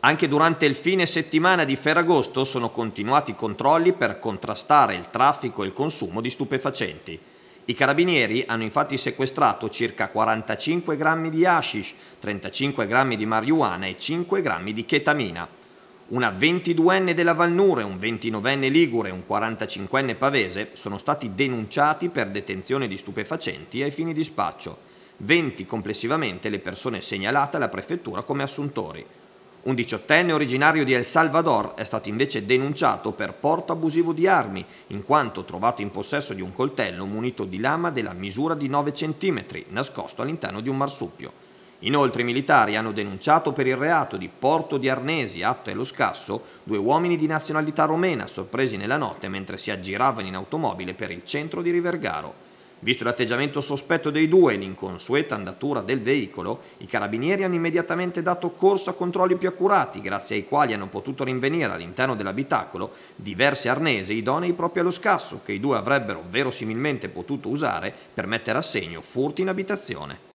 Anche durante il fine settimana di Ferragosto sono continuati i controlli per contrastare il traffico e il consumo di stupefacenti. I carabinieri hanno infatti sequestrato circa 45 grammi di hashish, 35 grammi di marijuana e 5 grammi di ketamina. Una 22enne della Valnure, un 29enne ligure e un 45enne pavese sono stati denunciati per detenzione di stupefacenti ai fini di spaccio. 20 complessivamente le persone segnalate alla prefettura come assuntori. Un diciottenne originario di El Salvador è stato invece denunciato per porto abusivo di armi, in quanto trovato in possesso di un coltello munito di lama della misura di 9 cm, nascosto all'interno di un marsupio. Inoltre i militari hanno denunciato per il reato di porto di arnesi, atto e lo scasso, due uomini di nazionalità romena sorpresi nella notte mentre si aggiravano in automobile per il centro di Rivergaro. Visto l'atteggiamento sospetto dei due e l'inconsueta andatura del veicolo, i carabinieri hanno immediatamente dato corso a controlli più accurati, grazie ai quali hanno potuto rinvenire all'interno dell'abitacolo diversi arnesi idonei proprio allo scasso, che i due avrebbero verosimilmente potuto usare per mettere a segno furti in abitazione.